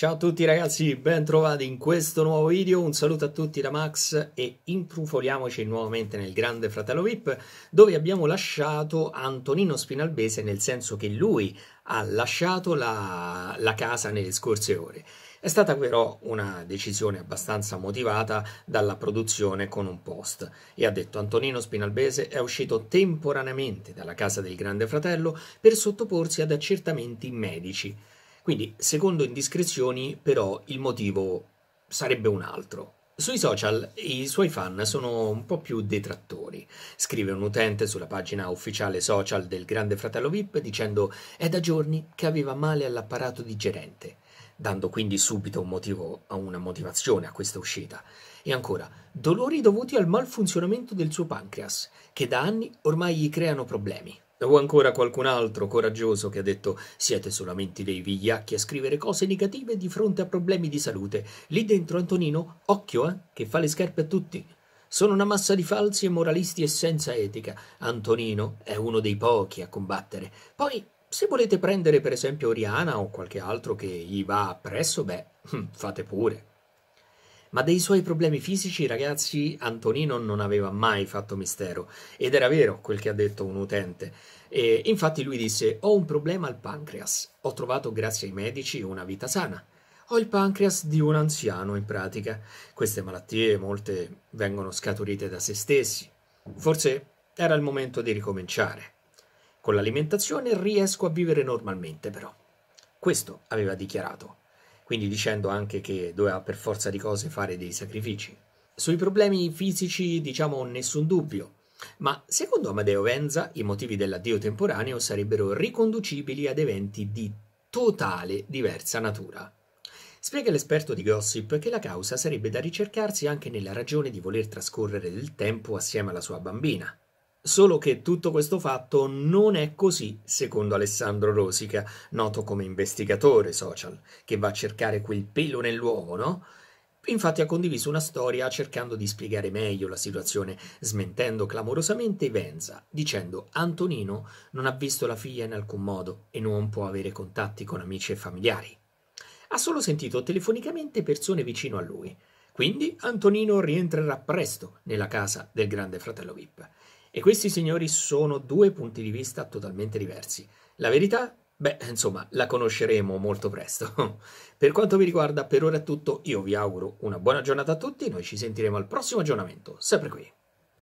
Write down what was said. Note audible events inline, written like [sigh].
Ciao a tutti ragazzi, ben trovati in questo nuovo video, un saluto a tutti da Max e intrufoliamoci nuovamente nel Grande Fratello VIP dove abbiamo lasciato Antonino Spinalbese nel senso che lui ha lasciato la, la casa nelle scorse ore. È stata però una decisione abbastanza motivata dalla produzione con un post e ha detto Antonino Spinalbese è uscito temporaneamente dalla casa del Grande Fratello per sottoporsi ad accertamenti medici. Quindi, secondo indiscrezioni, però, il motivo sarebbe un altro. Sui social i suoi fan sono un po' più detrattori. Scrive un utente sulla pagina ufficiale social del Grande Fratello VIP dicendo è da giorni che aveva male all'apparato digerente, dando quindi subito un motivo, una motivazione a questa uscita. E ancora, dolori dovuti al malfunzionamento del suo pancreas, che da anni ormai gli creano problemi. O ancora qualcun altro coraggioso che ha detto siete solamente dei vigliacchi a scrivere cose negative di fronte a problemi di salute. Lì dentro Antonino, occhio eh, che fa le scarpe a tutti. Sono una massa di falsi e moralisti e senza etica. Antonino è uno dei pochi a combattere. Poi, se volete prendere per esempio Oriana o qualche altro che gli va appresso, beh, [laughs] fate pure. Ma dei suoi problemi fisici, ragazzi, Antonino non aveva mai fatto mistero. Ed era vero quel che ha detto un utente. E infatti lui disse: Ho un problema al pancreas. Ho trovato, grazie ai medici, una vita sana. Ho il pancreas di un anziano, in pratica. Queste malattie, molte, vengono scaturite da se stessi. Forse era il momento di ricominciare. Con l'alimentazione riesco a vivere normalmente, però. Questo aveva dichiarato quindi dicendo anche che doveva per forza di cose fare dei sacrifici. Sui problemi fisici diciamo nessun dubbio, ma secondo Amadeo Venza i motivi dell'addio temporaneo sarebbero riconducibili ad eventi di totale diversa natura. Spiega l'esperto di gossip che la causa sarebbe da ricercarsi anche nella ragione di voler trascorrere del tempo assieme alla sua bambina. Solo che tutto questo fatto non è così secondo Alessandro Rosica, noto come investigatore social, che va a cercare quel pelo nell'uovo, no? Infatti ha condiviso una storia cercando di spiegare meglio la situazione, smentendo clamorosamente Venza, dicendo Antonino non ha visto la figlia in alcun modo e non può avere contatti con amici e familiari. Ha solo sentito telefonicamente persone vicino a lui. Quindi Antonino rientrerà presto nella casa del grande fratello Vip e questi signori sono due punti di vista totalmente diversi. La verità Beh, insomma, la conosceremo molto presto. [laughs] Per quanto mi riguarda, per ora è tutto. Io vi auguro una buona giornata a tutti. Noi ci sentiremo al prossimo aggiornamento, sempre qui.